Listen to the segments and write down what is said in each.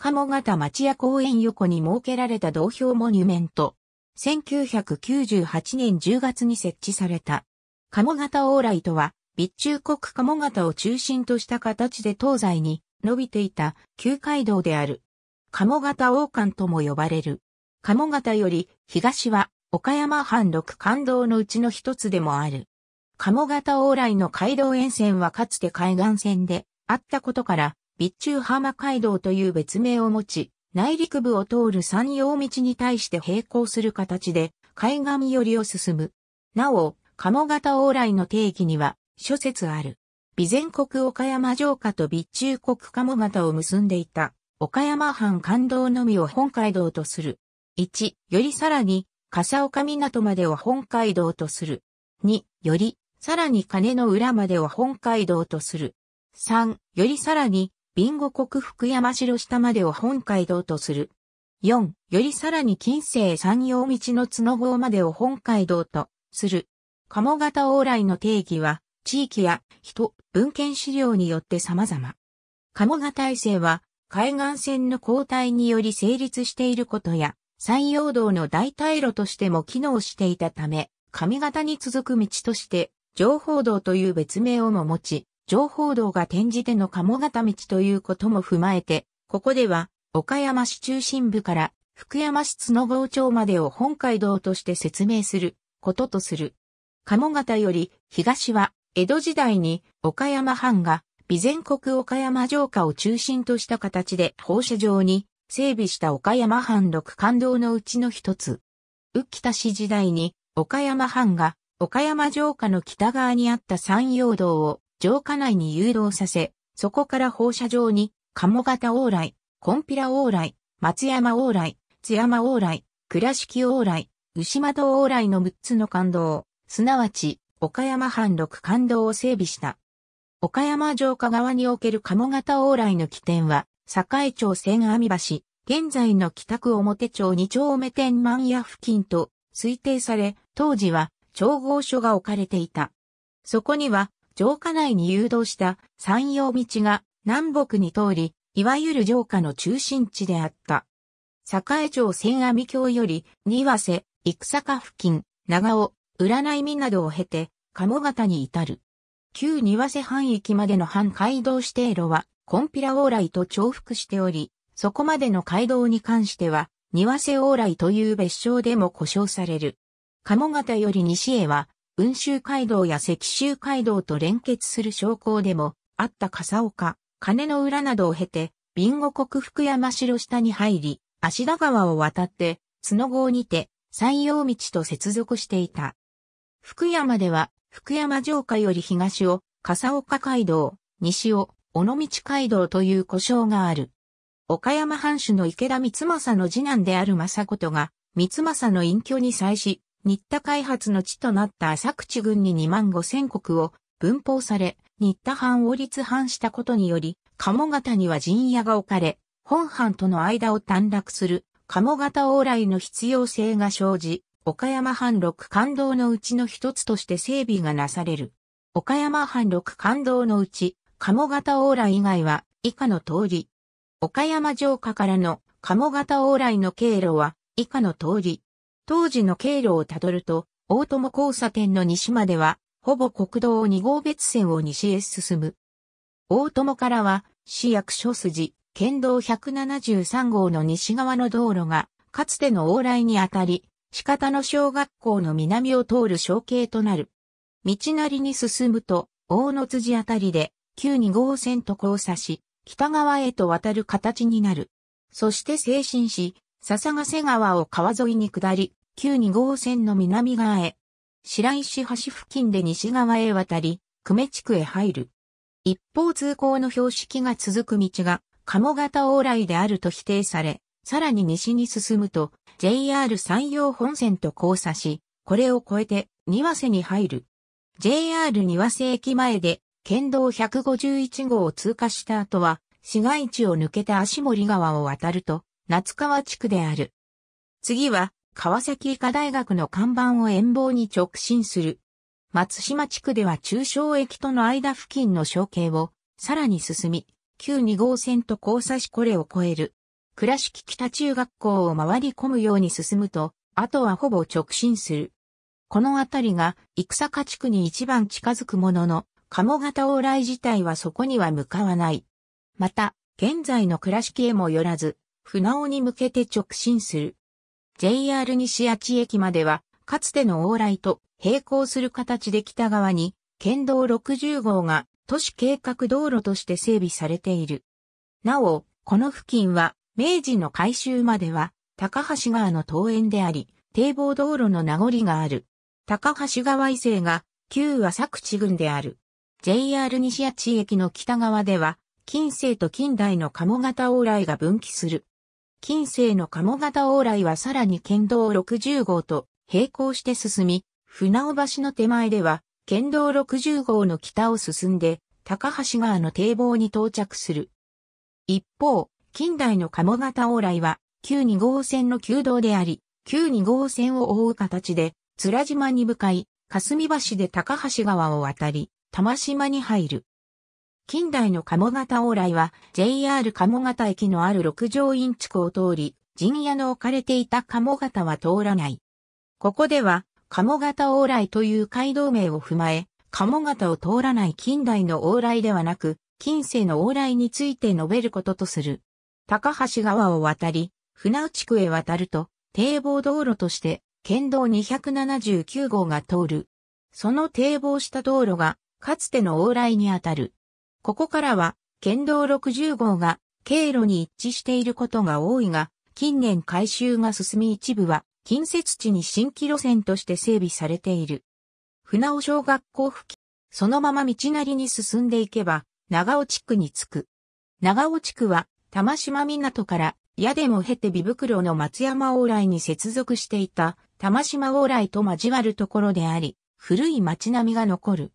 鴨方町屋公園横に設けられた同票モニュメント。1998年10月に設置された。鴨方往来とは、備中国鴨方を中心とした形で東西に伸びていた旧街道である。鴨方王冠とも呼ばれる。鴨方より東は岡山藩六官道のうちの一つでもある。鴨方往来の街道沿線はかつて海岸線であったことから、備中浜街道という別名を持ち、内陸部を通る山陽道に対して並行する形で、海岸寄りを進む。なお、鴨型往来の定義には、諸説ある。備前国岡山城下と備中国鴨型を結んでいた、岡山藩関道のみを本街道とする。1、よりさらに、笠岡港までを本街道とする。2、より、さらに金の裏までを本街道とする。3、よりさらに、ビンゴ国福山城下までを本街道とする。4、よりさらに近世山陽道の角郷までを本街道とする。鴨型往来の定義は、地域や人、文献資料によって様々。鴨型体制は、海岸線の交代により成立していることや、山陽道の代替路としても機能していたため、上型に続く道として、情報道という別名をも持ち、情報道が転じての鴨方道ということも踏まえて、ここでは、岡山市中心部から福山市津野郷町までを本街道として説明することとする。鴨方より東は江戸時代に岡山藩が備前国岡山城下を中心とした形で放射状に整備した岡山藩六官道のうちの一つ。浮田市時代に岡山藩が岡山城下の北側にあった山陽道を城下内に誘導させ、そこから放射状に、鴨型往来、コンピラ往来、松山往来、津山往来、倉敷往来、牛窓往来の6つの感動、すなわち、岡山藩6感動を整備した。岡山城下側における鴨型往来の起点は、栄町千網橋、現在の北区表町二丁目天満屋付近と推定され、当時は調合所が置かれていた。そこには城下内に誘導した山陽道が南北に通り、いわゆる城下の中心地であった。栄町千阿弥峡より、庭瀬、戦坂付近、長尾、占い見などを経て、鴨方に至る。旧庭瀬半域までの半街道指定路は、コンピラ往来と重複しており、そこまでの街道に関しては、庭瀬往来という別称でも呼称される。鴨方より西へは、雲州街道や石州街道と連結する商工でもあった笠岡、金の浦などを経て、ビンゴ国福山城下に入り、足田川を渡って、角郷にて、山陽道と接続していた。福山では、福山城下より東を、笠岡街道、西を、尾道街道という故障がある。岡山藩主の池田光政の次男である政子が、光政の隠居に際し、新田開発の地となった浅口郡に2万5千国を分封され、新田藩を立藩したことにより、鴨方には陣屋が置かれ、本藩との間を短絡する鴨方往来の必要性が生じ、岡山藩六感動のうちの一つとして整備がなされる。岡山藩六感動のうち、鴨方往来以外は以下の通り。岡山城下からの鴨方往来の経路は以下の通り。当時の経路をたどると、大友交差点の西までは、ほぼ国道2号別線を西へ進む。大友からは、市役所筋、県道173号の西側の道路が、かつての往来にあたり、四方の小学校の南を通る小径となる。道なりに進むと、大野辻あたりで、旧2号線と交差し、北側へと渡る形になる。そして静神し、笹ヶ瀬川を川沿いに下り、9-2号線の南側へ、白石橋付近で西側へ渡り、久米地区へ入る。一方通行の標識が続く道が、鴨型往来であると否定され、さらに西に進むと、JR 山陽本線と交差し、これを越えて、庭瀬に入る。JR 庭瀬駅前で、県道151号を通過した後は、市街地を抜けて足森川を渡ると、夏川地区である。次は、川崎医科大学の看板を遠方に直進する。松島地区では中小駅との間付近の小径をさらに進み、旧2号線と交差しこれを越える。倉敷北中学校を回り込むように進むと、あとはほぼ直進する。この辺りが、戦家地区に一番近づくものの、鴨型往来自体はそこには向かわない。また、現在の倉敷へもよらず、船尾に向けて直進する。JR 西八駅までは、かつての往来と並行する形で北側に、県道60号が都市計画道路として整備されている。なお、この付近は、明治の改修までは、高橋川の東園であり、堤防道路の名残がある。高橋川伊勢が、旧作地郡である。JR 西八駅の北側では、近世と近代の鴨型往来が分岐する。近世の鴨型往来はさらに県道60号と並行して進み、船尾橋の手前では、県道60号の北を進んで、高橋川の堤防に到着する。一方、近代の鴨型往来は、旧2号線の旧道であり、旧2号線を覆う形で、津良島に向かい、霞橋で高橋川を渡り、玉島に入る。近代の鴨型往来は JR 鴨型駅のある六条院地区を通り、陣屋の置かれていた鴨型は通らない。ここでは、鴨型往来という街道名を踏まえ、鴨型を通らない近代の往来ではなく、近世の往来について述べることとする。高橋川を渡り、船内区へ渡ると、堤防道路として、県道279号が通る。その堤防した道路が、かつての往来にあたる。ここからは、県道60号が経路に一致していることが多いが、近年改修が進み一部は近接地に新規路線として整備されている。船尾小学校付近、そのまま道なりに進んでいけば、長尾地区に着く。長尾地区は、玉島港から、矢でも経て美袋の松山往来に接続していた、玉島往来と交わるところであり、古い町並みが残る。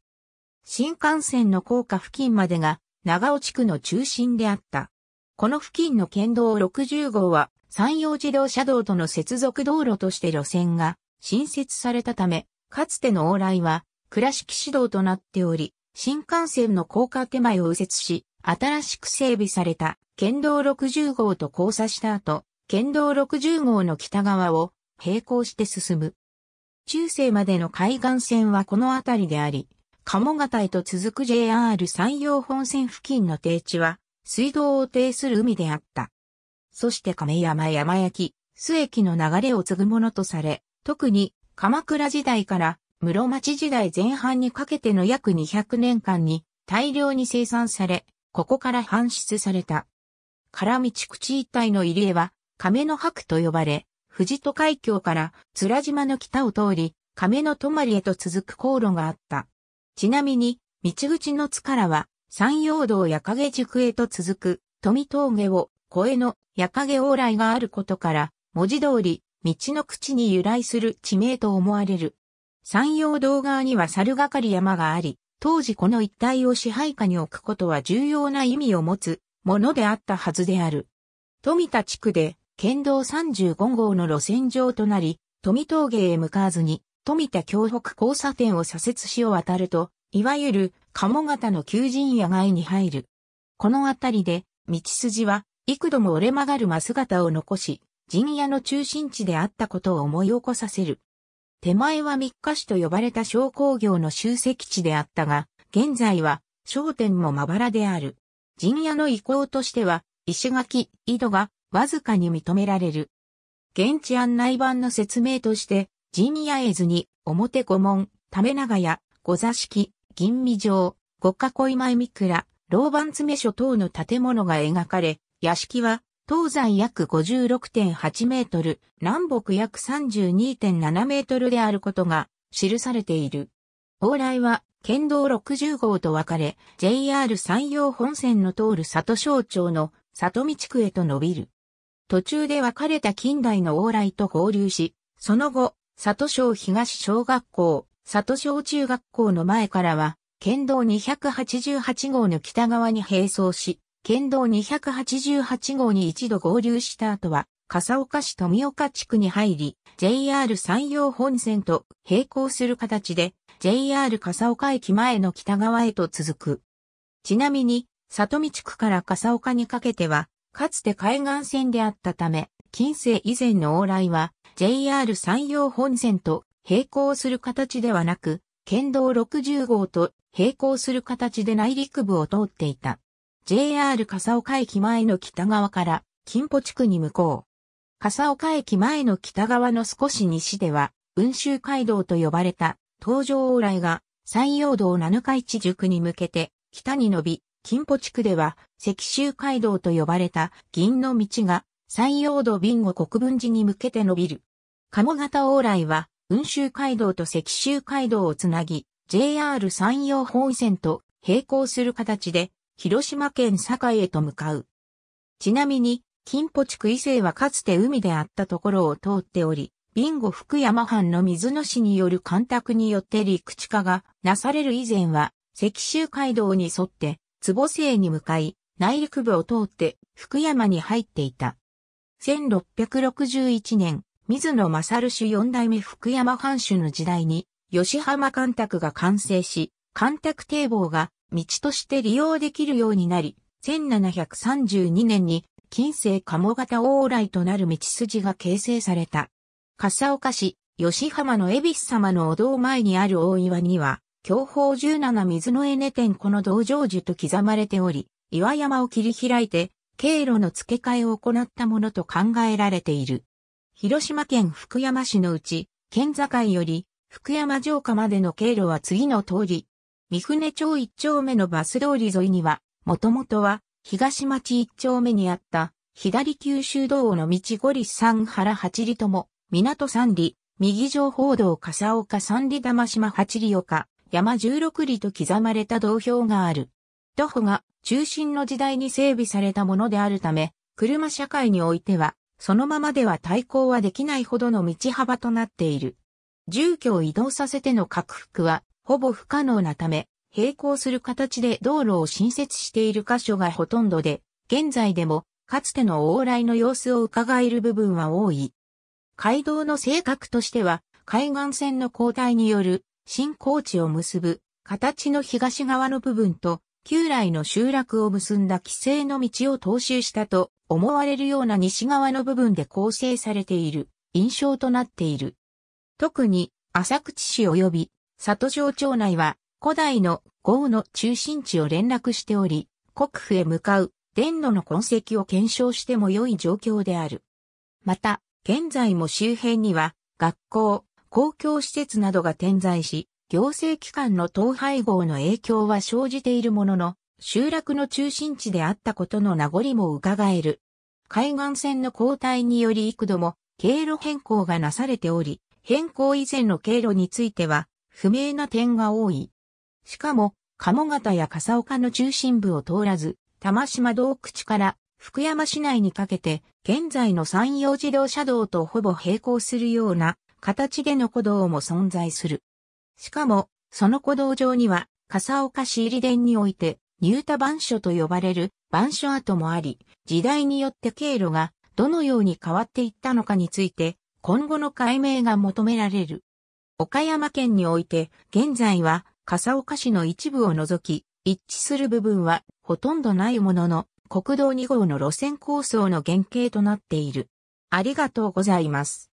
新幹線の高架付近までが長尾地区の中心であった。この付近の県道60号は山陽自動車道との接続道路として路線が新設されたため、かつての往来は倉敷市道となっており、新幹線の高架手前を右折し、新しく整備された県道60号と交差した後、県道60号の北側を並行して進む。中世までの海岸線はこの辺りであり、鴨形へと続く JR 山陽本線付近の低地は、水道を呈する海であった。そして亀山山焼き、須駅の流れを継ぐものとされ、特に鎌倉時代から室町時代前半にかけての約200年間に大量に生産され、ここから搬出された。唐道口一帯の入り江は亀の白と呼ばれ、藤戸海峡から津良島の北を通り、亀の泊へと続く航路があった。ちなみに、道口の津からは、山陽道矢影宿へと続く、富峠を、越えの矢影往来があることから、文字通り、道の口に由来する地名と思われる。山陽道側には猿がかり山があり、当時この一帯を支配下に置くことは重要な意味を持つものであったはずである。富田地区で県道35号の路線上となり、富峠へ向かわずに富田京北交差点を左折しを渡ると、いわゆる鴨型の求人野外に入る。この辺りで、道筋は幾度も折れ曲がる真姿を残し、陣屋の中心地であったことを思い起こさせる。手前は三日市と呼ばれた商工業の集積地であったが、現在は商店もまばらである。陣屋の意向としては、石垣、井戸がわずかに認められる。現地案内版の説明として、陣屋絵図に、表御門、め長屋、御座敷、銀味城、五囲前三倉、老番詰所等の建物が描かれ、屋敷は、東西約56.8メートル、南北約32.7メートルであることが記されている。往来は県道60号と分かれ、JR 山陽本線の通る里省町の里見地区へと伸びる。途中で分かれた近代の往来と合流し、その後、里小東小学校、里小中学校の前からは、県道288号の北側に並走し、県道288号に一度合流した後は、笠岡市富岡地区に入り、JR 山陽本線と並行する形で、JR 笠岡駅前の北側へと続く。ちなみに、里見地区から笠岡にかけては、かつて海岸線であったため、近世以前の往来は、JR 山陽本線と並行する形ではなく、県道60号と並行する形で内陸部を通っていた。JR 笠岡駅前の北側から金浦地区に向こう。笠岡駅前の北側の少し西では、雲州街道と呼ばれた東上往来が山陽道七日市塾に向けて北に伸び、金浦地区では石州街道と呼ばれた銀の道が山陽道ビンゴ国分寺に向けて伸びる。鴨型往来は、雲州街道と石州街道をつなぎ、JR 山陽本線と並行する形で、広島県堺へと向かう。ちなみに、金浦地区伊勢はかつて海であったところを通っており、ビンゴ福山藩の水野市による干拓によって陸地化がなされる以前は、石州街道に沿って、坪瀬に向かい、内陸部を通って福山に入っていた。1661年、水野勝主四代目福山藩主の時代に、吉浜干拓が完成し、干拓堤防が道として利用できるようになり、1732年に近世鴨型往来となる道筋が形成された。笠岡市、吉浜の恵比寿様のお堂前にある大岩には、教法十七水のエネ店この道場樹と刻まれており、岩山を切り開いて、経路の付け替えを行ったものと考えられている。広島県福山市のうち、県境より福山城下までの経路は次の通り。三船町一丁目のバス通り沿いには、もともとは東町一丁目にあった左九州道の道五里三原八里とも、港三里、右上報道笠岡三里玉島八里岡、山十六里と刻まれた道標がある。徒歩が中心の時代に整備されたものであるため、車社会においては、そのままでは対抗はできないほどの道幅となっている。住居を移動させての拡幅は、ほぼ不可能なため、並行する形で道路を新設している箇所がほとんどで、現在でも、かつての往来の様子を伺える部分は多い。街道の性格としては、海岸線の交代による、新高地を結ぶ、形の東側の部分と、旧来の集落を結んだ規制の道を踏襲したと思われるような西側の部分で構成されている印象となっている。特に浅口市及び里城町内は古代の豪雨の中心地を連絡しており、国府へ向かう伝路の痕跡を検証しても良い状況である。また、現在も周辺には学校、公共施設などが点在し、行政機関の統廃合の影響は生じているものの、集落の中心地であったことの名残も伺える。海岸線の交代により幾度も経路変更がなされており、変更以前の経路については不明な点が多い。しかも、鴨方や笠岡の中心部を通らず、玉島洞口から福山市内にかけて、現在の山陽自動車道とほぼ並行するような形での古道も存在する。しかも、その古道上には、笠岡市入殿において、ニュータ番所と呼ばれる番所跡もあり、時代によって経路がどのように変わっていったのかについて、今後の解明が求められる。岡山県において、現在は笠岡市の一部を除き、一致する部分はほとんどないものの、国道2号の路線構想の原型となっている。ありがとうございます。